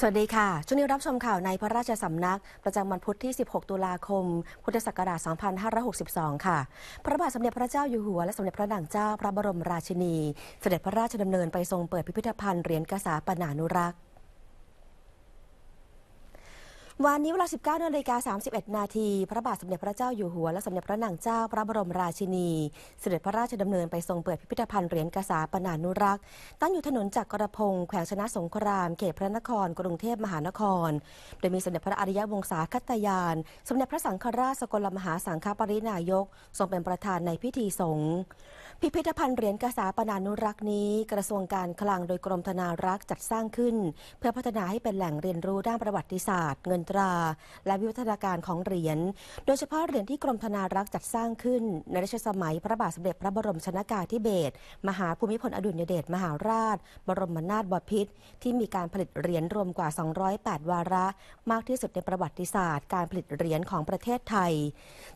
สวัสดีค่ะช่วงนี้รับชมข่าวในพระราชสำนัก ประจำวันพุธที่ 16 ตุลาคม พุทธศักราช 2562 ค่ะ พระบาทสมเด็จพระเจ้าอยู่หัวและสมเด็จพระนางเจ้า พระบรมราชินี เสด็จพระราชดำเนินไปทรงเปิดพิพิธภัณฑ์เหรียญกษาปนานุรักษ์วันนี้เวลา 19นาฬิกา31 นาทีพระบาท สมเด็จพระเจ้าอยู่หัว และสมเด็จพระนางเจ้าพระบรมราชินี เสด็จพระราชดำเนินไปทรงเปิดพิพิธภัณฑ์เหรียญกษาปนานุรักษ์ ตั้งอยู่ถนนจักรพงศ์แขวงชนะสงครามเขตพระนคร กรุงเทพมหานคร โดยมีสมเด็จพระอริยวงศาคตยาน สมเด็จพระสังฆราชสกลมหาสังฆปรินายกทรงเป็นประธานในพิธีสงฆ์พิพิธภัณฑ์เหรียญกษาปนานุรักษ์นี้ กระทรวงการคลังโดยกรมธนารักษ์จัดสร้างขึ้น เพื่อพัฒนาให้เป็นแหล่งเรียนรู้ด้านประวัติศาสตร์เงินตราและวิวัฒนาการของเหรียญ โดยเฉพาะเหรียญที่กรมธนารักษ์จัดสร้างขึ้นในรัชสมัยพระบาทสมเด็จพระบรมชนากาธิเบศรมหาภูมิพลอดุลยเดชมหาราช บรมนาถบพิตรที่มีการผลิตเหรียญรวมกว่า 208 วาระ มากที่สุดในประวัติศาสตร์ การผลิตเหรียญของประเทศไทย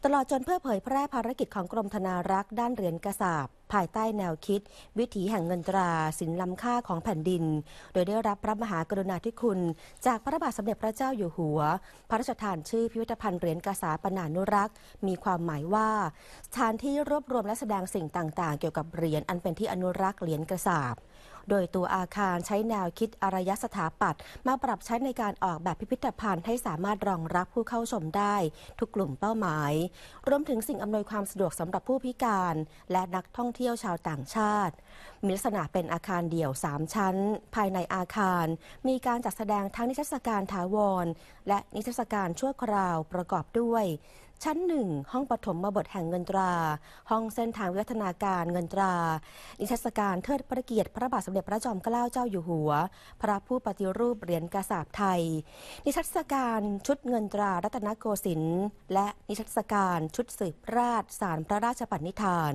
ตลอดจนเพื่อเผยแพร่ภารกิจของกรมธนารักษ์ด้านเหรียญกระสาบภายใต้แนวคิด วิถีแห่งเงินตรา สินล้ำค่าของแผ่นดิน โดยได้รับพระมหากรุณาธิคุณ จากพระบาทสมเด็จพระเจ้าอยู่หัว พระราชทานชื่อพิพิธภัณฑ์เหรียญกษาปนานุรักษ์ มีความหมายว่าสถานที่รวบรวมและแสดงสิ่งต่าง ๆ เกี่ยวกับเหรียญอันเป็นที่อนุรักษ์เหรียญกระสาโดยตัวอาคารใช้แนวคิดอารยสถาปัตย์มาปรับใช้ในการออกแบบพิพิธภัณฑ์ให้สามารถรองรับผู้เข้าชมได้ทุกกลุ่มเป้าหมาย รวมถึงสิ่งอำนวยความสะดวกสำหรับผู้พิการและนักท่องเที่ยวชาวต่างชาติมีลักษณะเป็นอาคารเดี่ยว 3 ชั้นภายในอาคารมีการจัดแสดงทั้งนิทรรศการถาวร และนิทรรศการชั่วคราวประกอบด้วยชั้นหนึ่งห้องปฐมมาบทแห่งเงินตรา ห้องเส้นทางวิวัฒนาการเงินตรา นิทรรศการเทิดพระเกียรติพระบาทสมเด็จพระจอมเกล้าเจ้าอยู่หัว พระผู้ปฏิรูปเหรียญกษาบไทย นิทรรศการชุดเงินตรารัตนโกสินทร์และนิทรรศการชุดสืบราชสารพระราชปณิธาน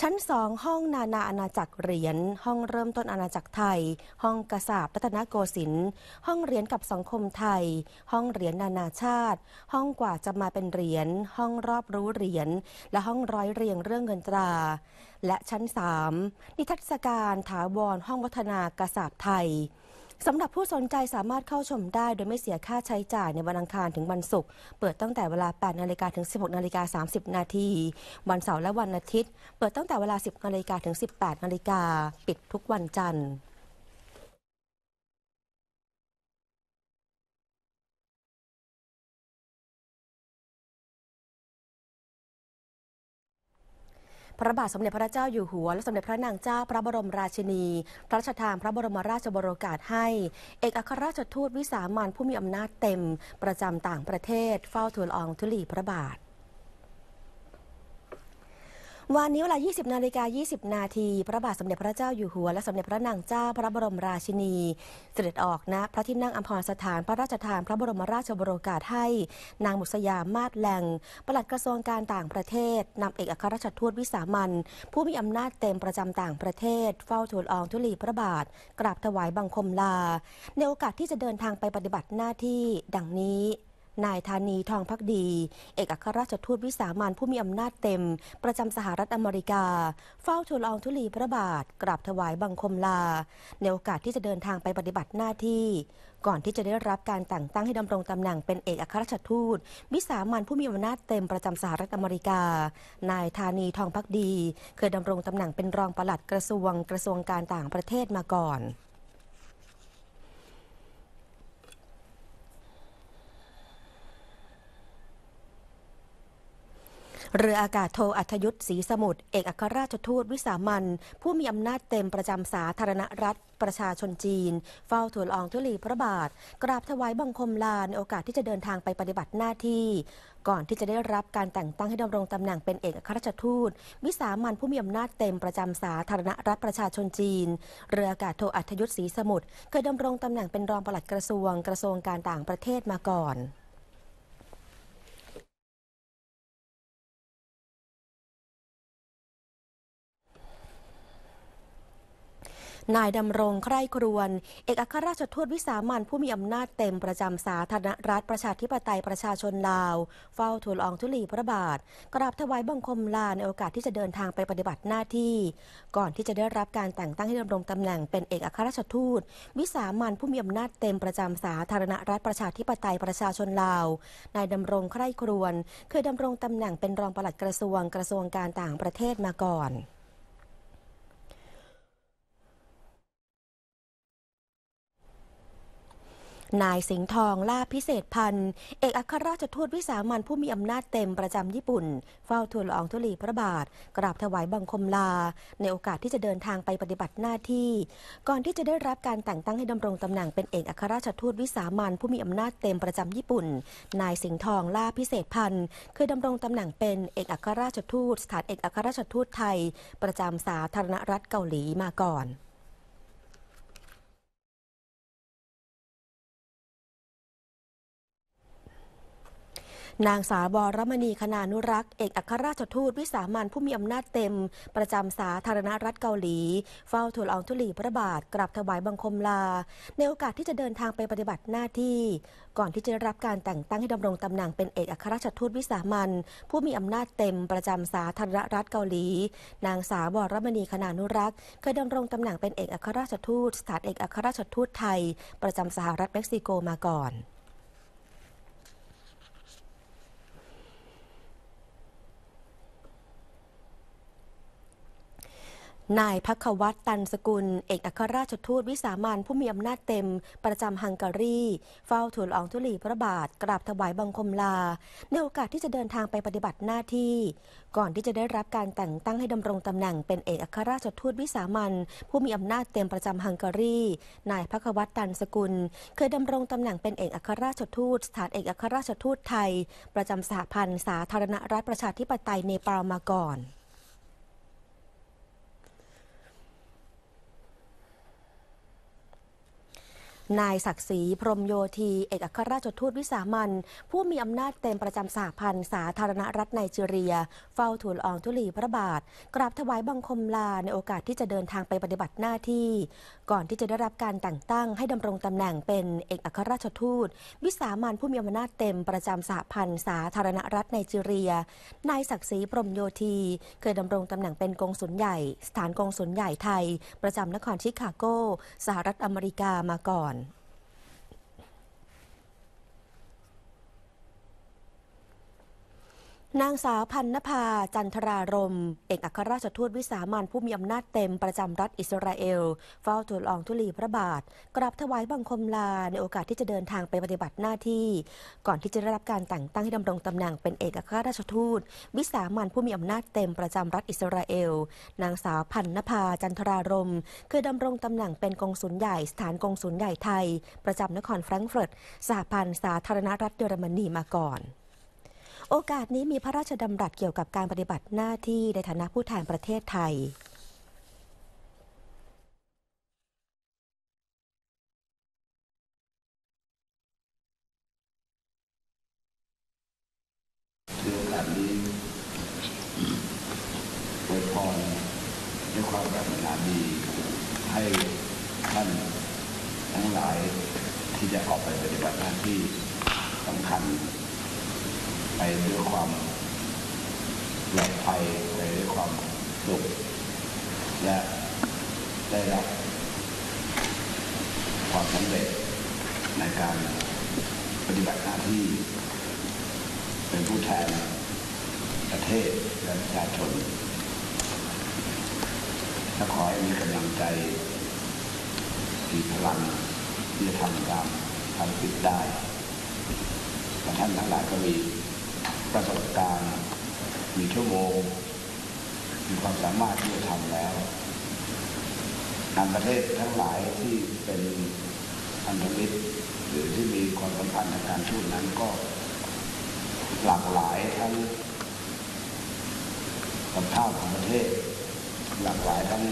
ชั้นสองห้องนานาอาณาจักร เหรียญห้องเริ่มต้นอาณาจักรไทย ห้องกษาบรัตนโกสินทร์ห้องเหรียญกับสังคมไทย ห้องเหรียญนานาชาติ ห้องกว่าจะมาเป็นเหรียญญห้องรอบรู้เหรียญและห้องร้อยเรียงเรื่องเงินตรา และชั้น 3 นิทรรศการถาวรห้องวัฒนากระสาบไทยสำหรับผู้สนใจสามารถเข้าชมได้โดยไม่เสียค่าใช้จ่ายในวันอังคารถึงวันศุกร์เปิดตั้งแต่เวลา8นาฬิกาถึง16นาฬิกา30 นาทีวันเสาร์และวันอาทิตย์ เปิดตั้งแต่เวลา 10นาฬิกาถึง18นาฬิกาปิดทุกวันจันทร์พระบาทสมเด็จพระเจ้าอยู่หัว และสมเด็จพระนางเจ้าพระบรมราชินี พระราชทานพระบรมราชบรกาศให้ เอกอัครราชทูตวิสามันผู้มีอำนาจเต็มประจำต่างประเทศเฝ้าทูลอองทุลีพระบาทวันนี้เวลา 20นาฬิกา20นาที พระบาทสมเด็จพระเจ้า อยู่หัว และสมเด็จพระนางเจ้าพระบรมราชินี เสด็จออกณพระที่นั่งอัมพรสถานพระราชทาน พระบรมราชบรกาศให้ นางบุษยามาศแหลงปลัดกระทรวงการต่างประเทศนำเอกอัครราชทูตวิสามันผู้มีอำนาจเต็มประจำต่างประเทศ เฝ้าทูลอองทุลีพระบาทกราบถวายบังคมลาในโอกาสที่จะเดินทางไปปฏิบัติหน้าที่ดังนี้นายธานีทองพักดี เอกอัครราชทูตวิสามันผู้มีอำนาจเต็ม ประจำสหรัฐอเมริกา เฝ้าทูลองทุลีพระบาทกราบถวายบังคมลา ในโอกาสที่จะเดินทางไปปฏิบัติหน้าที่ ก่อนที่จะได้รับการแต่งตั้งให้ดำรงตำแหน่งเป็นเอกอัครราชทูต วิสามันผู้มีอำนาจเต็มประจำสหรัฐอเมริกา นายธานีทองพักดี เคยดำรงตำแหน่งเป็นรองปลัดกระทรวงกระทรวงการต่างประเทศมาก่อนเรืออากาศโทอัธยุทธ์ศรีสมุทรเอกอัครราชทูต วิสามันผู้มีอำนาจเต็มประจำสาธารณรัฐประชาชนจีน เฝ้าถวลอองทุลีพระบาท กราบถวายบังคมลาในโอกาสที่จะเดินทางไปปฏิบัติหน้าที่ ก่อนที่จะได้รับการแต่งตั้งให้ดำรงตำแหน่งเป็นเอกอัครราชทูตวิสามันผู้มีอำนาจเต็มประจำสาธารณรัฐประชาชนจีน เรืออากาศโทอัธยุทธ์ศรีสมุทรเคยดำรงตำแหน่งเป็นรองปลัดกระทรวงกระทรวงการต่างประเทศมาก่อนนายดำรงใคร่ครวนเอกอัครราชทูตวิสามันผู้มีอำนาจเต็มประจำสาธารณรัฐประชาธิปไตยประชาชนลาว เฝ้าทูลอองทุลีพระบาทกราบถวายบังคมลาในโอกาสที่จะเดินทางไปปฏิบัติหน้าที่ ก่อนที่จะได้รับการแต่งตั้งให้ดำรงตำแหน่งเป็นเอกอัครราชทูตวิสามันผู้มีอำนาจเต็มประจำสาธารณรัฐประชาธิปไตยประชาชนลาว นายดำรงใคร่ครวนเคยดำรงตำแหน่งเป็นรองปลัดกระทรวงกระทรวงการต่างประเทศมาก่อนนายสิงห์ทองลาพิเศษพันธ์เอกอัครราชทูตวิสามันผู้มีอำนาจเต็มประจำญี่ปุ่นเฝ้าทูลอองธุลีพระบาทกราบถวายบังคมลา ในโอกาสที่จะเดินทางไปปฏิบัติหน้าที่ ก่อนที่จะได้รับการแต่งตั้งให้ดำรงตำแหน่งเป็นเอกอัครราชทูตวิสามันผู้มีอำนาจเต็มประจำญี่ปุ่น นายสิงห์ทองลาพิเศษพันธ์เคยดำรงตำแหน่งเป็นเอกอัครราชทูตสถานเอกอัครราชทูตไทยประจำสาธารณรัฐเกาหลีมาก่อนนางสาวบรมณีคณานุรักษ์เอกอัครราชทูตวิสามันผู้มีอำนาจเต็มประจำสาธารณรัฐเกาหลี เฝ้าทูลอองทุลีพระบาทกราบถวายบังคมลาในโอกาสที่จะเดินทางไปปฏิบัติหน้าที่ก่อนที่จะรับการแต่งตั้งให้ดำรงตำแหน่งเป็นเอกอัครราชทูตวิสามันผู้มีอำนาจเต็มประจำสาธารณรัฐเกาหลี นางสาวบรมณีคณานุรักษ์เคยดำรงตำแหน่งเป็นเอกอัครราชทูตสถานเอกอัครราชทูตไทยประจำสหรัฐเม็กซิโกมาก่อนนายพักวัตตันสกุล เอกอัครราชทูตวิสามันผู้มีอำนาจเต็ม ประจำฮังการี เฝ้าทูลอองทุลีพระบาทกราบถวายบังคมลาในโอกาสที่จะเดินทางไปปฏิบัติหน้าที่ ก่อนที่จะได้รับการแต่งตั้งให้ดำรงตำแหน่งเป็นเอกอัครราชทูตวิสามันผู้มีอำนาจเต็มประจำฮังการีนายพักวัตตันสกุลเคยดำรงตำแหน่งเป็นเอกอัครราชทูตสถานเอกอัครราชทูตไทย ประจำสหพันธ์สาธารณรัฐประชาธิปไตยเนปาลมาก่อนนายศักดิ์ศรีพรมโยธี เอกอัครราชทูตวิสามันผู้มีอำนาจเต็มประจำสาพันธ์สาธารณรัฐไนจีเรีย เฝ้าทูลอองทุลีพระบาท กราบถวายบังคมลาในโอกาสที่จะเดินทางไปปฏิบัติหน้าที่ ก่อนที่จะได้รับการแต่งตั้งให้ดำรงตำแหน่งเป็นเอกอัครราชทูต วิสามันผู้มีอำนาจเต็มประจำสาพันธ์สาธารณรัฐไนจีเรีย นายศักดิ์ศรีพรมโยธีเคยดำรงตำแหน่งเป็นกงสุลใหญ่สถานกงสุลใหญ่ไทย ประจำนครชิคาโกสหรัฐอเมริกามาก่อนนางสาวพันนภาจันทรารมเอกอัครราชทูตวิสามันผู้มีอำนาจเต็มประจำรัฐอิสราเอลเฝ้าทูลองทุลีพระบาทกราบถวายบังคมลาในโอกาสที่จะเดินทางไปปฏิบัติหน้าที่ ก่อนที่จะได้รับการแต่งตั้งให้ดำรงตำแหน่งเป็นเอกอัครราชทูตวิสามันผู้มีอำนาจเต็มประจำรัฐอิสราเอล นางสาวพันนภาจันทรารมเคยดำรงตำแหน่งเป็นกองสุลใหญ่สถานกองสุลใหญ่ไทยประจำนครแฟรงก์เฟิร์ตสหพันธ์สาธารณรัฐเยอรมนีมาก่อนโอกาสนี้มีพระราชดำรัสเกี่ยวกับการปฏิบัติหน้าที่ในฐานะผู้แทนประเทศไทยถือโอกนี้อวยพรด้วยความปรารถนาดี ให้ท่านทั้งหลายที่จะออกไปปฏิบัติหน้าที่สำคัญด้วยความปลอดภัยไปด้วยความสุขและได้รับความสำเร็จ ในการปฏิบัติหน้าที่เป็นผู้แทนประเทศและประชาชนและขอให้มีกำลังใจมีพลังที่จะทำตามทำผิดได้แต่ท่านทั้งหลายก็มีประสบการณ์มีชั่วโมง มีความสามารถที่จะทำแล้วอันประเทศทั้งหลายที่เป็นอันธมิตรหรือที่มีความสัมพันธ์ในการทูตนั้นก็หลากหลายทั้งสภาพของประเทศ หลากหลายทั้ง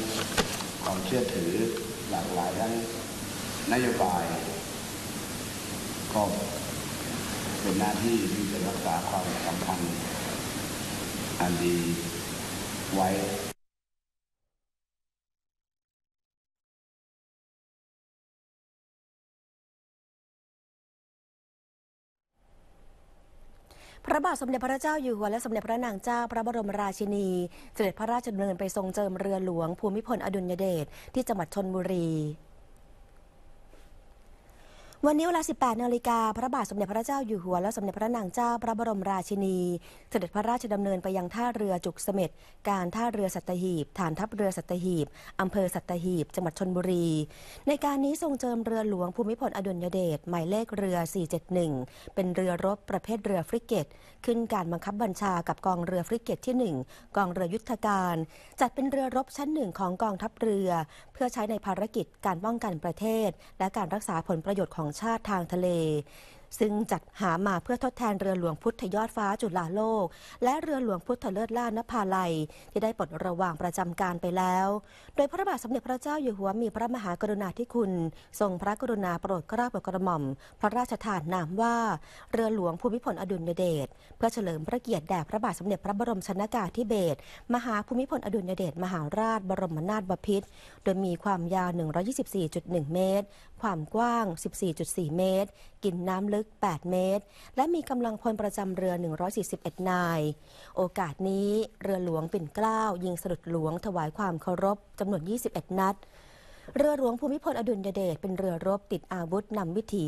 ความเชื่อถือ หลากหลายทั้งนโยบายก็เป็นหน้าที่ที่จะรักษาความสัมพันธ์อันดีไว้ พระบาทสมเด็จพระเจ้าอยู่หัวและสมเด็จพระนางเจ้าพระบรมราชินี เสด็จพระราชดำเนินไปทรงเจิมเรือหลวง ภูมิพลอดุลยเดชที่จังหวัดชนบุรีวันนี้เวลา 18 นาฬิกาพระบาทสมเด็จพระเจ้าอยู่หัว และสมเด็จพระนางเจ้าพระบรมราชินี เสด็จพระราชดำเนินไปยังท่าเรือจุกเสม็ดการท่าเรือสัตหีบ ฐานทัพเรือสัตหีบ อำเภอสัตหีบ จังหวัดชนบุรี ในการนี้ทรงเจิมเรือหลวงภูมิพลอดุลยเดชหมายเลขเรือ 471 เป็นเรือรบประเภทเรือฟริเกต ขึ้นการบังคับบัญชา กับกองเรือฟริเกตที่1กองเรือยุทธการ จัดเป็นเรือรบชั้นหนึ่งของกองทัพเรือ เพื่อใช้ในภารกิจการป้องกันประเทศและการรักษาผลประโยชน์ของงชาติทางทะเลซึ่งจัดหามาเพื่อทดแทนเรือหลวงพุทธยอดฟ้าจุฬาโลก และเรือหลวงพุทธเลิศล่านภาลัย ที่ได้ปลดระวางประจำการไปแล้ว โดยพระบาทสมเด็จพระเจ้าอยู่หัวมีพระมหากรุณาธิคุณ ทรงพระกรุณาโปรดกราบรกระหม่อมพระราชทานนามว่า เรือหลวงภูมิพลอดุลยเดชเพื่อเฉลิมพระเกียรติแด่พระบาทสมเด็จพระบรมชนากาธิเบศรมหาภูมิพลอดุลยเดชมหาราชบรมนาถบพิตรโดยมีความยาว 124.1 เมตรความกว้าง 14.4 เมตร กินน้ำลึก 8 เมตร และมีกำลังพลประจำเรือ 141 นาย โอกาสนี้เรือหลวงปิ่นเกล้ายิงสลุดหลวงถวายความเคารพจำนวน 21 นัด เรือหลวงภูมิพลอดุลยเดชเป็นเรือรบติดอาวุธนำวิถี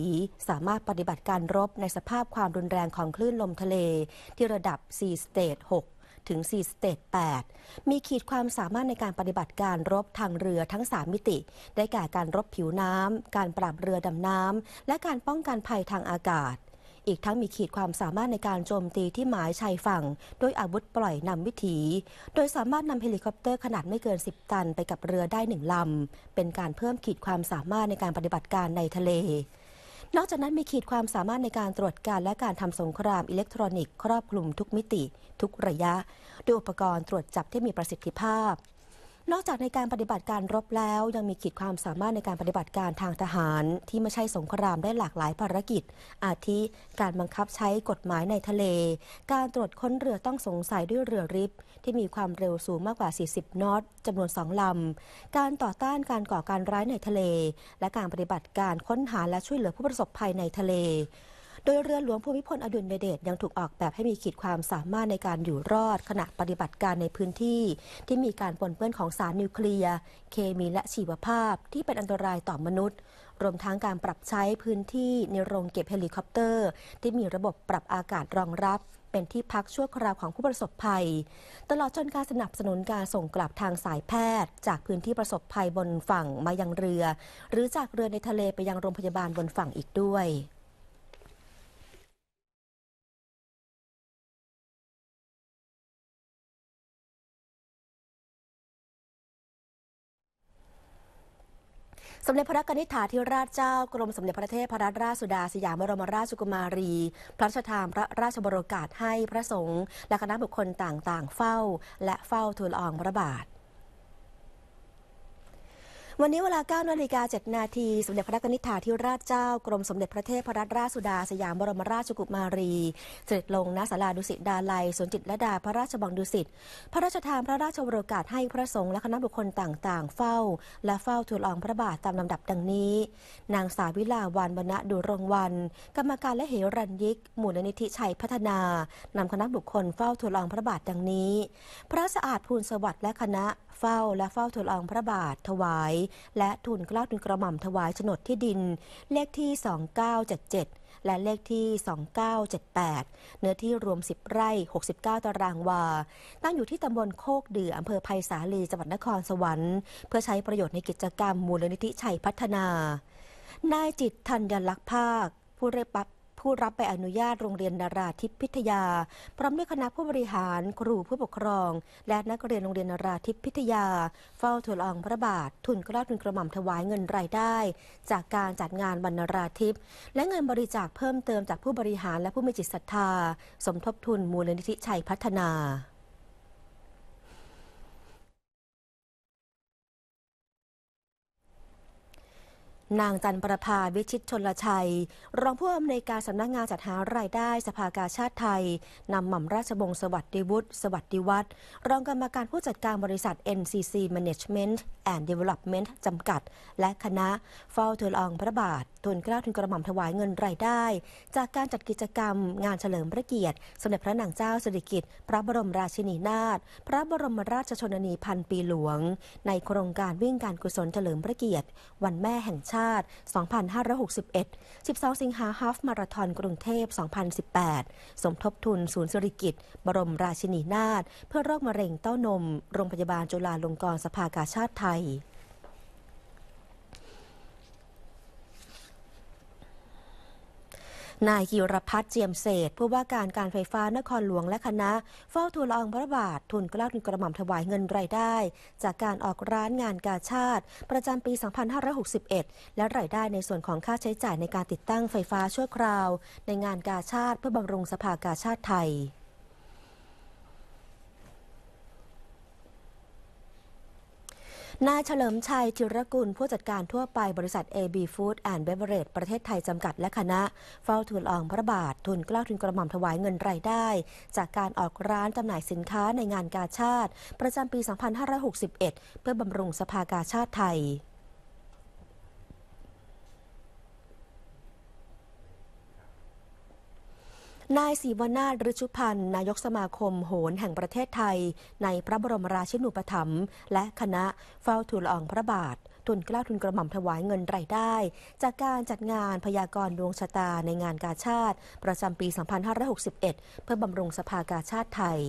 สามารถปฏิบัติการรบในสภาพความรุนแรงของคลื่นลมทะเล ที่ระดับ4สเตจ6ถึง4สเตจ8มีขีดความสามารถในการปฏิบัติการรบทางเรือทั้ง3มิติ ได้แก่การรบผิวน้ำการปราบเรือดำน้ำและการป้องกันภัยทางอากาศ อีกทั้งมีขีดความสามารถในการโจมตีที่หมายชายฝั่ง โดยอาวุธปล่อยนำวิถี โดยสามารถนำเฮลิคอปเตอร์ขนาดไม่เกิน 10 ตันไปกับเรือได้หนึ่งลำเป็นการเพิ่มขีดความสามารถในการปฏิบัติการในทะเลนอกจากนั้นมีขีดความสามารถในการตรวจการและการทำสงครามอิเล็กทรอนิกส์ครอบคลุมทุกมิติ ทุกระยะ ด้วยอุปกรณ์ตรวจจับที่มีประสิทธิภาพนอกจากในการปฏิบัติการรบแล้ว ยังมีขีดความสามารถในการปฏิบัติการทางทหาร ที่ไม่ใช่สงครามได้หลากหลายภารกิจ อาทิการบังคับใช้กฎหมายในทะเล การตรวจค้นเรือต้องสงสัยด้วยเรือริบที่มีความเร็วสูงมากกว่า 40 นอต จำนวนสองลำการต่อต้านการก่อการร้ายในทะเล และการปฏิบัติการค้นหาและช่วยเหลือผู้ประสบภัยในทะเลโดยเรือหลวงภูมิพลอดุลยเดชยังถูกออกแบบให้มีขีดความสามารถในการอยู่รอดขณะปฏิบัติการในพื้นที่ ที่มีการปนเปื้อนของสารนิวเคลียร์เคมีและชีวภาพ ที่เป็นอันตรายต่อมนุษย์ รวมทั้งการปรับใช้พื้นที่ในโรงเก็บเฮลิคอปเตอร์ ที่มีระบบปรับอากาศรองรับ เป็นที่พักชั่วคราวของผู้ประสบภัย ตลอดจนการสนับสนุนการส่งกลับทางสายแพทย์ จากพื้นที่ประสบภัยบนฝั่งมายังเรือ หรือจากเรือในทะเลไปยังโรงพยาบาลบนฝั่งอีกด้วยสมเด็จพระกนิษฐาธิราชเจ้ากรมสมเด็จพระเทพรัตนราชสุดาสยามบรมราชกุมารี พระราชทานพระราชบรมกาศให้พระสงฆ์และคณะบุคคลต่างๆ เฝ้าและเฝ้าทูลอองพระบาทวันนี้เวลา9นาฬิกาเนาทีสมเด็จพระนิธิาธิราชเจ้ากรมสมเด็จพระเทพรัตนราชสุดาสยามบรมราชกุมารี เสด็จลงณศาลาดุสิตดาลัยสวนจิตรดาพระราชบังดุสิตพระราชทานพระราชโอกาศให้พระสงฆ์และคณะบุคคลต่างๆ เฝ้า และเฝ้าทูลองพระบาทตามลำดับดังนี้ นางสาวิลาวานบณะดุรงวันกรรมการและเหรัญยิกหมู่นิธิชัยพัฒนานำคณะบุคคลเฝ้าทูลอองพระบาทดังนี้ พระสะอาดภูลสวัสดิ์และคณะเฝ้าและเฝ้าทูลอองพระบาทถวาย และทุนกล้าทุนกระหม่อมถวายโฉนดที่ดิน เลขที่ 2977 และเลขที่ 2978 เนื้อที่รวม 10 ไร่ 69 ตารางวาตั้งอยู่ที่ตำบลโคกเดืออำเภอไพศาลีจังหวัดนครสวรรค์เพื่อใช้ประโยชน์ในกิจกรรมมูลนิธิชัยพัฒนา นายจิตธัญลักษ์ภาค ผู้รับผู้รับใบอนุญาตโรงเรียนนาราธิพิทยาพร้อมด้วยคณะผู้บริหารครูผู้ปกครอง และนักเรียนโรงเรียนนาราธิพิทยาเฝ้าทวลองพระบาท ทุนกละดทุนกระหม่อมถวายเงินรายได้ จากการจัดงานบรรณาราธิปและเงินบริจาคเพิ่มเติมจากผู้บริหารและผู้มีจิตศรัทธา สมทบทุนมูลนิธิชัยพัฒนานางจันประภาวิชิตชนลชัย รองผู้อำนวยการสำนักงงานจัดหารายได้สภากาชาติไทยนำหม่อมราชบง์สวัสดิวุฒิสวัสดิวัฒน์รองกรรมการผู้จัดการบริษัท NCC Management and Development จำกัด และคณะเฝ้าทูลองพระบาททุนกล้าทุนกระหม่อมถวายเงินรายได้ จากการจัดกิจกรรมงานเฉลิมพระเกียรติสมเด็จพระนางเจ้าสิริกิติ์พระบรมราชินีนาถพระบรมราชชนนีพันปีหลวง ในโครงการวิ่งการกุศลเฉลิมพระเกียรติ วันแม่แห่งชาติ 2561 12 สิงหาฮาฟมาราธอนกรุงเทพ 2018 สมทบทุน ศูนย์สิริกิติ์บรมราชินีนาถเพื่อโรคมะเร็งเต้านมโรงพยาบาลจุฬาลงกรณ์สภากาชาติไทยนายกิรพัฒน์เจียมเศษผู้ว่าการการไฟฟ้านครหลวงและคณะเฝ้าทูลองพระบาททุนกล้าทุนกระหม่อมถวายเงินรายได้ จากการออกร้านงานกาชาติประจำปี 2561 และรายได้ในส่วนของค่าใช้จ่ายในการติดตั้งไฟฟ้าชั่วคราว ในงานกาชาติเพื่อบำรุงสภากาชาติไทยนายเฉลิมชัยจิรกุลผู้จัดการทั่วไปบริษัท AB Food and Beverage ประเทศไทยจำกัดและคณะ เฝ้าทูลอองพระบาททุนกล้าทุนกระหม่อมถวายเงินรายได้ จากการออกร้านจำหน่ายสินค้าในงานกาชาติ ประจำปี 2561 เพื่อบำรุงสภากาชาติไทยนายศรีวนาถฤชุพันธ์นายกสมาคมโหนแห่งประเทศไทย ในพระบรมราชินูปถัมภ์และคณะเฝ้าทูลอองพระบาท ทุนกล้าทุนกระหม่อมถวายเงินรายได้ จากการจัดงานพยากรณ์ดวงชะตาในงานกาชาติประจำปี 2561 เพื่อบำรุงสภากาชาติไทย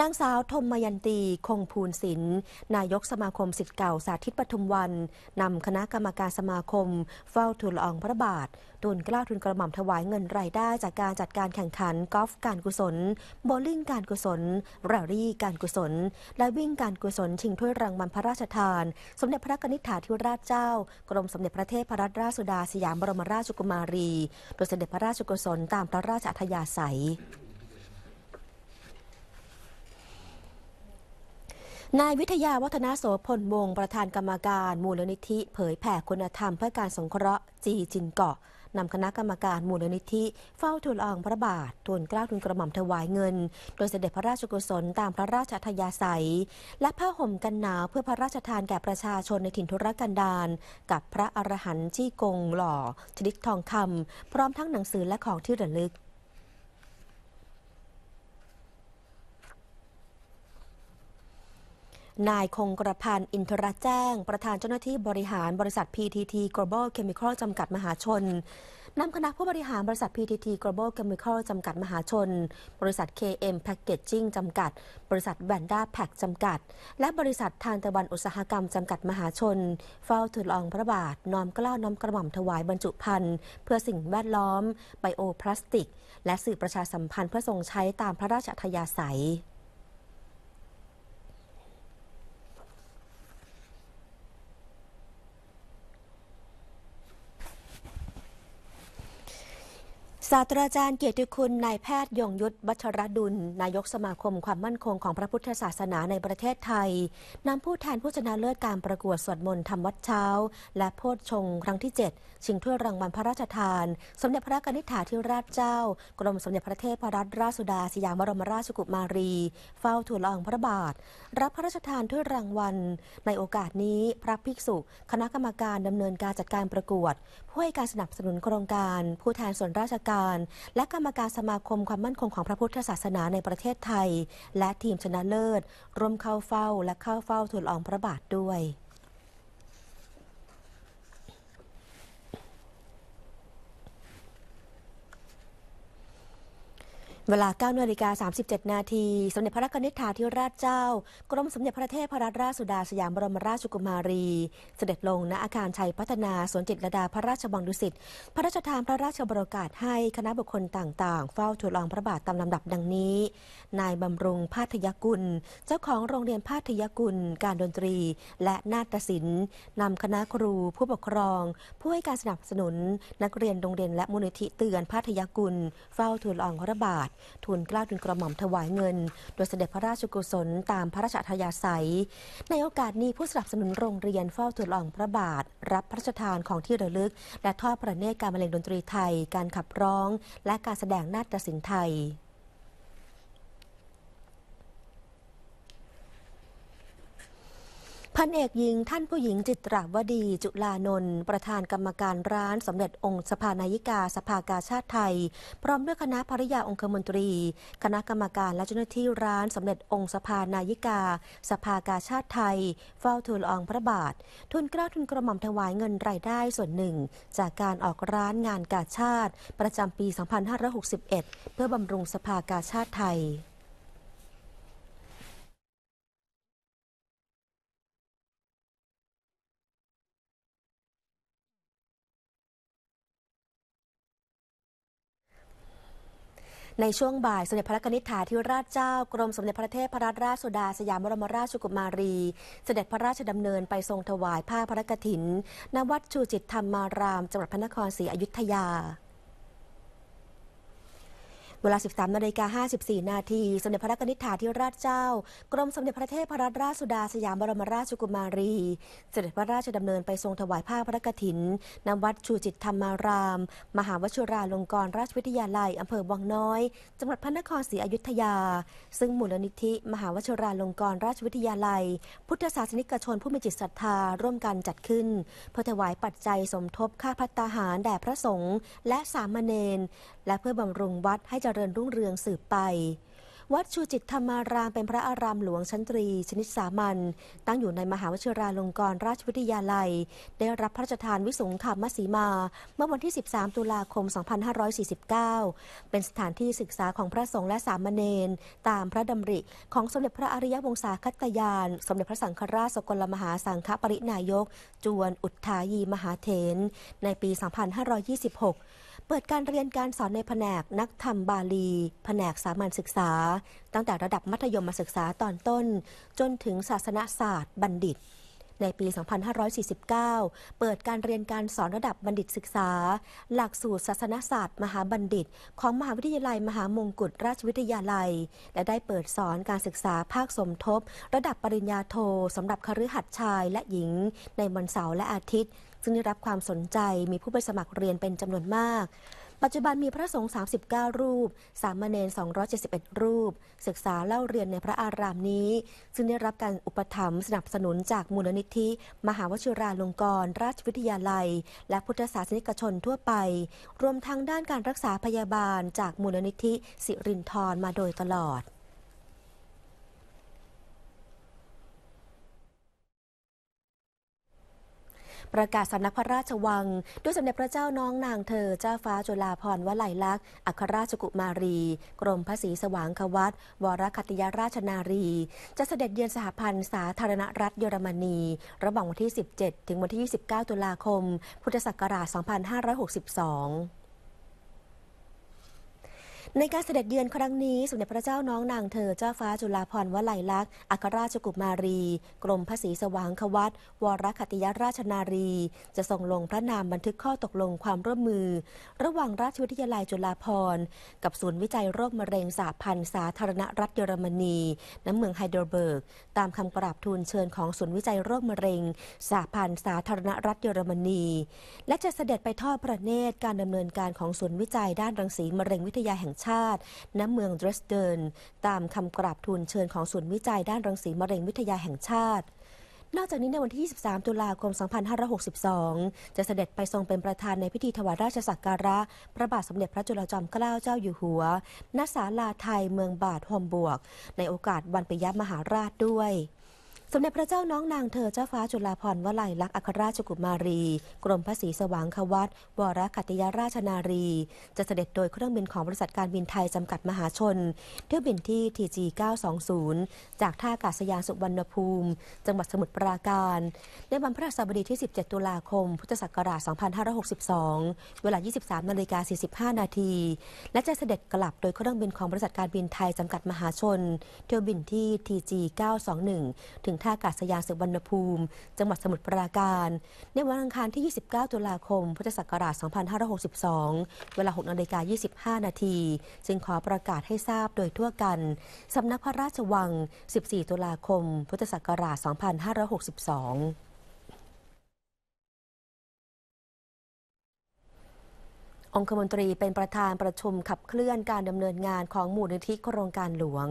นางสาวธมมยันตีคงภูลศิลป์ นายกสมาคมสิทธิ์เก่าสาธิตปทุมวันนำคณะกรรมการสมาคม เฝ้าทูลอองพระบาททูลกล้าทุนกระหม่อมถวายเงินรายได้จากการจัดการแข่งขันกอล์ฟการกุศล โบลิ่งการกุศลแรลลี่ การกุศล และวิ่งการกุศลชิงถ้วยรางวัลพระราชทาน สมเด็จพระนิธิถาธิราชเจ้า กรมสมเด็จพระเทพรัตนราชสุดาสยามบรมราชกุมารีโดยเสด็จพระราชกุศลตามพระราชอัธยาศัยนายวิทยาวัฒนาโสพลวงประธานกรรมการมูลนิธิเผยแผ่คุณธรรม เพื่อการสงเคราะห์จีจินเกาะนำคณะกรรมการมูลนิธิเฝ้าทูลอองพระบาททูลเกล้าทูลกระหม่อมถวายเงิน โดยเสด็จพระราชกุศลตามพระราชธยาศัย และผ้าห่มกันหนาวเพื่อพระราชทานแก่ประชาชนในถิ่นทุรกันดารกับพระอรหันต์จี้กงหล่อชนิดทองคำพร้อมทั้งหนังสือและของที่ระลึกนายคงกระพันอินทรแจ้งประธานเจ้าหน้าที่บริหารบริษัท PTT Global Chemical จำกัดมหาชน นำคณะผู้บริหารบริษัท PTT Global Chemical จำกัดมหาชน บริษัท KM Packaging จำกัด บริษัทแวนด้าแพคจำกัด และบริษัททานตะวันอุตสาหกรรม จำกัดมหาชน เฝ้าถือลองพระบาท น้อมกล้าวน้อมกระหม่อมถวายบรรจุภัณฑ์เพื่อสิ่งแวดล้อม ไบโอพลาสติก และสื่อประชาสัมพันธ์เพื่อทรงใช้ตามพระราชธยาศัยศาสตราจารย์เกียรติคุณนายแพทย์ยงยุทธวัชรดุล นายกสมาคมความมั่นคงของพระพุทธศาสนาในประเทศไทย นำผู้แทนผู้ชนะเลิศการประกวดสวดมนต์ทำวัดเช้า และโพชชงครั้งที่ 7 ชิงถ้วยรางวัลพระราชทาน สมเด็จพระนิธิถาธิราชเจ้า กรมสมเด็จพระเทพรัตนราชสุดาสยามบรมราชกุมารี เฝ้าทูลยอองพระบาท รับพระราชทานถ้วยรางวัลในโอกาสนี้พระภิกษุ คณะกรรมการดำเนินการจัดการประกวดผู้ให้การสนับสนุนโครงการ ผู้แทนส่วนราชการการและกรรมการสมาคมความมั่นคงของพระพุทธศาสนาในประเทศไทย และทีมชนะเลิศร่วมเข้าเฝ้าและเข้าเฝ้าทูลอองพระบาทด้วยเวลา9นาฬิกา 37 นาที สมเด็จพระนิธิธาธิราชเจ้า กรมสมเด็จพระเทพรัตนราชสุดาสยามบรมราชกุมารี เสด็จลงณ อาคารชัยพัฒนาสวนจิตรดาพระราชบังดุสิตพระราชทานพระราชบรกาศให้คณะบุคคลต่าง ๆ เฝ้าถวลองพระบาทตามลำดับดังนี้ นายบำรุงพาทยกุล เจ้าของโรงเรียนพาทยกุล การดนตรี และนาฏศิลป์ นำคณะครูผู้ปกครอง ผู้ให้การสนับสนุน นักเรียนโรงเรียนและมูลนิธิเตือนพาทยกุล เฝ้าถวลองพระบาททุนกล้าทุนกระหม่อมถวายเงิน โดยเสด็จพระราชกุศลตามพระราชธยาศัย ในโอกาสนี้ผู้สนับสนุนโรงเรียนเฝ้าทูลละองพระบาท รับพระราชทานของที่ระลึก และทอดพระเนตรการบรรเลงดนตรีไทยการขับร้องและการแสดงนาฏศิลป์ไทยพันเอกหญิงท่านผู้หญิงจิตราวดี จุลานนท์ประธานกรรมการร้านสมเด็จองค์สภานายิกาสภากาชาติไทย พร้อมด้วยคณะภริยาองคมนตรี คณะกรรมการและเจ้าหน้าที่ร้านสมเด็จองค์สภานายิกา สภากาชาติไทย เฝ้าทูลอองพระบาท ทุนกล้าทุนกระหม่อมถวายเงินรายได้ส่วนหนึ่ง จากการออกร้านงานกาชาติประจำปี 2561 เพื่อบำรุงสภากาชาติไทยในช่วงบ่ายสมเด็จพระนิธิาธิราชเจ้ากรมสมเด็จพระเทพรัราชสุดาสยามบรมราชกุมารี เสด็จพระราชดำเนินไปทรงถวายผ้าพระกฐินณวัดชูจิตธรรมารามจังหวัดพระนครศรีอยุธยาเวลา 13นาฬิกา54 นาทีสมเด็จพระนิธิถาธิราชเจ้า กรมสมเด็จพระเทพรัตนราชสุดาสยามบรมราชกุมารีเสด็จพระราชดำเนินไปทรงถวายผ้าพระกฐินณวัดชูจิตธรรมาราม มหาวชิราลงกรณราชวิทยาลัยอำเภอวังน้อยจังหวัดพระนครศรีอยุธยา ซึ่งมูลนิธิมหาวชิราลงกรณราชวิทยาลัย พุทธศาสนิกชนผู้มีจิตศรัทธาร่วมกันจัดขึ้นเพื่อถวายปัจจัยสมทบค่าพัตตาหารแด่พระสงฆ์และสามเณร และเพื่อบำรุงวัดให้เจริญรุ่งเรืองสืบไป วัดชูจิตธรรมารามเป็นพระอารามหลวงชั้นตรีชนิดสามัญ ตั้งอยู่ในมหาวชิราลงกรณราชวิทยาลัย ได้รับพระราชทานวิสงขามสีมา เมื่อวันที่ 13 ตุลาคม 2549 เป็นสถานที่ศึกษาของพระสงฆ์และสามเณรตามพระดำริของสมเด็จพระอริยวงศาคตยาน สมเด็จพระสังฆราชสกลมหาสังฆปรินายก จวนอุทธายีมหาเถนในปี 2526เปิดการเรียนการสอนในแผนกนักธรรมบาลีแผนกสามัญศึกษา ตั้งแต่ระดับมัธยมศึกษาตอนต้นจนถึงศาสนศาสตร์ บัณฑิต ในปี 2549 เปิดการเรียนการสอนระดับบัณฑิตศึกษา หลักสูตรศาสนศาสตร์ มหาบัณฑิต ของมหาวิทยาลัยมหามงกุฎราชวิทยาลัย และได้เปิดสอนการศึกษาภาคสมทบ ระดับปริญญาโทสำหรับคฤหัสถ์ชายและหญิง ในวันเสาร์และอาทิตย์ซึ่งได้รับความสนใจมีผู้ไปสมัครเรียนเป็นจำนวนมาก ปัจจุบันมีพระสงฆ์39 รูป สามเณร271 รูป ศึกษาเล่าเรียนในพระอารามนี้ ซึ่งได้รับการอุปถัมภ์สนับสนุนจากมูลนิธิ มหาวชิราลงกรณราชวิทยาลัย และพุทธศาสนิกชนทั่วไป รวมทั้งด้านการรักษาพยาบาลจากมูลนิธิสิรินทรมาโดยตลอดประกาศสำนักพระราชวัง ด้วยสมเด็จพระเจ้าน้องนางเธอ เจ้าฟ้าจุฬาภรณ์วลัยลักษณ์อัครราชกุมารี กรมพระศรีสว่างควัตวรคติยราชนารี จะเสด็จเยือนสหพันธ์สาธารณรัฐเยอรมนี ระหว่างวันที่ 17 ถึงวันที่ 29 ตุลาคม พุทธศักราช 2562ในการเสด็จเยือนครั้งนี้สมเด็จพระเจ้าน้องนางเธอเจ้าฟ้าจุฬาภรณ์วลัยลักษณ์อัครราชกุมารี กรมพระศรีสว่างควัตวรคติยราชนารี จะส่งลงพระนามบันทึกข้อตกลงความร่วมมือ ระหว่างราชวิทยาลัยจุฬาภรณ์กับศูนย์วิจัยโรคมะเร็งสาพันธ์สาธารณรัฐเยอรมนีน้ำเมืองไฮเดลเบิร์กตามคำกราบทูลเชิญของศูนย์วิจัยโรคมะเร็งสาพันธ์สาธารณรัฐเยอรมนีและจะเสด็จไปทอดพระเนตร การดำเนินการของศูนย์วิจัย ด้านรังสีมะเร็งวิทยาแห่งชาติณเมืองเดรสเดนตามคำกราบทูลเชิญของศูนย์วิจัยด้านรังสีมะเร็งวิทยาแห่งชาติ นอกจากนี้ในวันที่ 23 ตุลาคม 2562 จะเสด็จไปทรงเป็นประธานในพิธีถวายราชสักการะพระบาทสมเด็จพระจุลจอมเกล้าเจ้าอยู่หัวณศาลาไทยเมืองบาทฮอมบวก ในโอกาสวันปิยมหาราชด้วยสมเด็จพระเจ้าน้องนางเธอเจ้าฟ้าจุฬาภรณ์วลัยลักษณ์อัครราชกุมารี กรมพระศรีสว่างควัตวรคัตยาราชนารี จะเสด็จโดยเครื่องบินของบริษัทการบินไทยจำกัดมหาชน เที่ยวบินที่ TG 920จากท่าอากาศยานสุวรรณภูมิ จังหวัดสมุทรปราการ ในวันพระศุกร์ที่ 17 ตุลาคมพุทธศักราช 2562 เวลา 23นาฬิกา45นาทีและจะเสด็จกลับโดยเครื่องบินของบริษัทการบินไทยจำกัดมหาชนเที่ยวบินที่ TG 921ถึงท่าอากาศยานสุวรรณภูมิ จังหวัดสมุทรปราการ ในวันอังคารที่ 29 ตุลาคม พุทธศักราช 2562 เวลา6นาฬิกา 25 นาที จึงขอประกาศให้ทราบโดยทั่วกัน สำนักพระราชวัง 14 ตุลาคม พุทธศักราช 2562 องคมนตรีเป็นประธานประชุมขับเคลื่อนการดำเนินงานของหมู่นิธิโครงการหลวง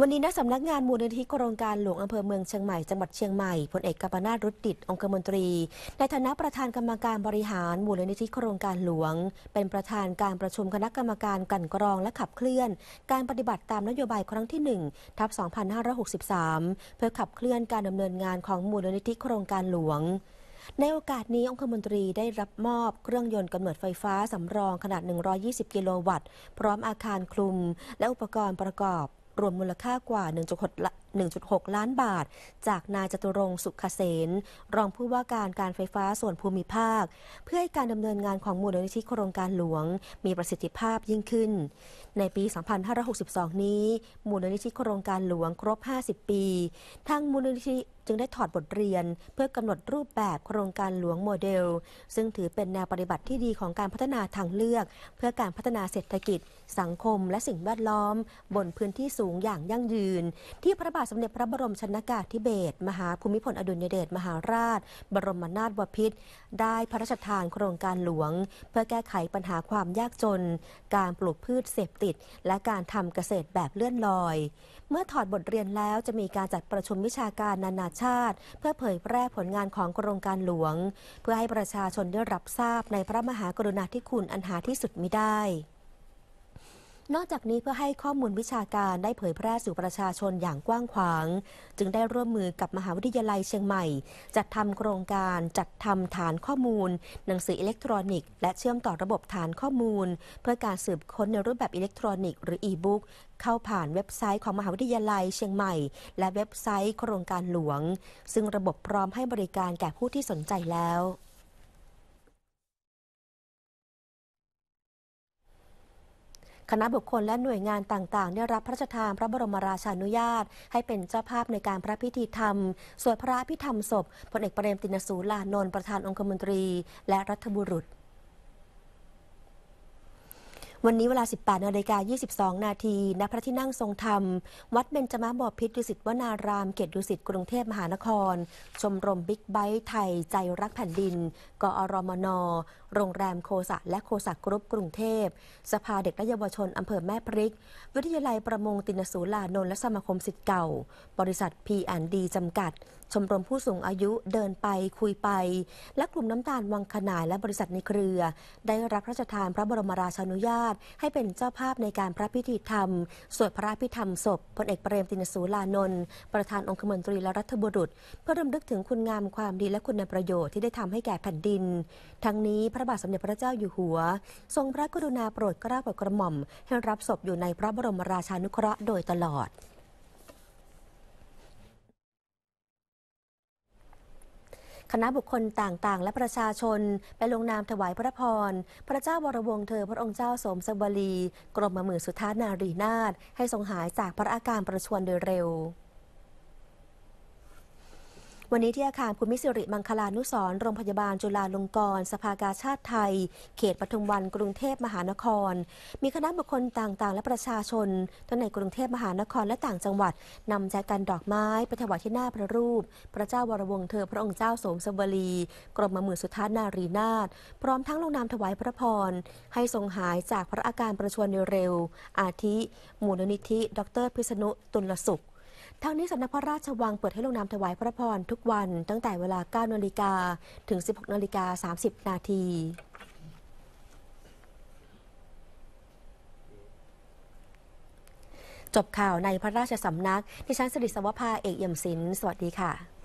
วันนี้นักสำนักงานมูลนิธิโครงการหลวงอำเภอเมืองเชียงใหม่จังหวัดเชียงใหม่พลเอกกัปนาทรุตติดองคมนตรี ในฐานะประธานกรรมการบริหารมูลนิธิโครงการหลวง เป็นประธานการประชุมคณะกรรมการกันกรองและขับเคลื่อน การปฏิบัติตามนโยบายครั้งที่1ทับ2563 เพื่อขับเคลื่อนการดำเนินงานของมูลนิธิโครงการหลวง ในโอกาสนี้องคมนตรีได้รับมอบเครื่องยนต์กำเนิดไฟฟ้าสำรองขนาด 120 กิโลวัตต์ พร้อมอาคารคลุม และอุปกรณ์ประกอบรวมมูลค่ากว่า1.6 1.6 ล้านบาทจากนายจตุรงสุขเกษนรองผู้ว่าการการไฟฟ้าส่วนภูมิภาค เพื่อให้การดำเนินงานของมูลนิธิโครงการหลวงมีประสิทธิภาพยิ่งขึ้น ในปี 2562 นี้มูลนิธิโครงการหลวงครบ 50 ปีทางมูลนิธิจึงได้ถอดบทเรียนเพื่อกำหนดรูปแบบโครงการหลวงโมเดล ซึ่งถือเป็นแนวปฏิบัติที่ดีของการพัฒนาทางเลือก เพื่อการพัฒนาเศรษฐกิจ สังคม และสิ่งแวดล้อม บนพื้นที่สูงอย่างยั่งยืน ที่พระบาทสมเด็จพระบรมชนากาธิเบศรมหาภูมิพลอดุลยเดชมหาราช บรมนาถบพิตรได้พระราชทานโครงการหลวง เพื่อแก้ไขปัญหาความยากจน การปลูกพืชเสพติด และการทำเกษตรแบบเลื่อนลอย เมื่อถอดบทเรียนแล้วจะมีการจัดประชุมวิชาการนานาชาติ เพื่อเผยแพร่ผลงานของโครงการหลวง เพื่อให้ประชาชนได้รับทราบในพระมหากรุณาธิคุณอันหาที่สุดมิได้นอกจากนี้เพื่อให้ข้อมูลวิชาการได้เผยแพร่สู่ประชาชนอย่างกว้างขวาง จึงได้ร่วมมือกับมหาวิทยาลัยเชียงใหม่ จัดทำโครงการจัดทำฐานข้อมูล หนังสืออิเล็กทรอนิกส์ และเชื่อมต่อระบบฐานข้อมูล เพื่อการสืบค้นในรูปแบบอิเล็กทรอนิกส์หรืออีบุ๊กเข้าผ่านเว็บไซต์ของมหาวิทยาลัย เชียงใหม่ และเว็บไซต์โครงการหลวง ซึ่งระบบพร้อมให้บริการแก่ผู้ที่สนใจแล้วคณะบุคคลและหน่วยงานต่างๆ ได้รับพระราชทานพระบรมราชานุญาตให้เป็นเจ้าภาพในการพระพิธีธรรม สวดพระพิธรรมศพพลเอกเปรมตินสูลานนท์ประธานองคมนตรีและรัฐบุรุษวันนี้เวลา 18นาฬิกา22 นาทีณพระที่นั่งทรงธรรม วัดเบญจมาบพิตรดุสิตวนาราม เขตดุสิต กรุงเทพมหานคร ชมรมบิ๊กไบค์ไทยใจรักแผ่นดิน กอรมน โรงแรมโคสะและโคสะกรุ๊ป กรุงเทพ สภาเด็กและเยาวชนอำเภอแม่พริก วิทยาลัยประมงตินสูลานนท์และสมาคมสิทธิ์เก่า บริษัท P&D จำกัดชมรมผู้สูงอายุเดินไปคุยไป และกลุ่มน้ำตาลวังขนายและบริษัทในเครือ ได้รับพระราชทานพระบรมราชานุญาต ให้เป็นเจ้าภาพในการพระพิธีธรรมสวดพระพิธรรมศพพลเอกเปรมตินสูลานนท์ประธานองคมนตรีและรัฐบุรุษเพื่อรำลึกถึงคุณงามความดีและคุณประโยชน์ที่ได้ทำให้แก่แผ่นดิน ทั้งนี้พระบาทสมเด็จพระเจ้าอยู่หัว ทรงพระกรุณาโปรดเกล้าโปรดกระหม่อม ให้รับศพอยู่ในพระบรมราชานุเคราะห์โดยตลอดคณะบุคคลต่างๆ และประชาชนไปลงนามถวายพระพร พระเจ้าวรวงเธอพระองค์เจ้าสมสวรีกรมมือสุทธานารีนาถให้ทรงหายจากพระอาการประชวรโดยเร็ววันนี้ที่อาคารภูมิสิริมังคลานุสรโรงพยาบาลจุฬาลงกรณ์สภากาชาติไทย เขตปทุมวันกรุงเทพมหานคร มีคณะบุคคลต่างๆ และประชาชนทั้งในกรุงเทพมหานครและต่างจังหวัดนำแจกันดอกไม้ไปถวายที่หน้าพระรูป พระเจ้าวรวงเธอพระองค์เจ้าสมสวรีกรมมือสุทธานารีนาถพร้อมทั้งลงนามถวายพระพรให้ทรงหายจากพระอาการประชวรเร็ว อาทิมูลนิธิดรพิษณุตุลสุขทางนี้สำนักพระราชวังเปิดให้ลงนามถวายพระพรทุกวันตั้งแต่เวลา 9นาฬิกาถึง 16นาฬิกา30 นาที จบข่าวในพระราชสำนักดิฉันสิริสวัภาเอกเอี่ยมศิลป์สวัสดีค่ะ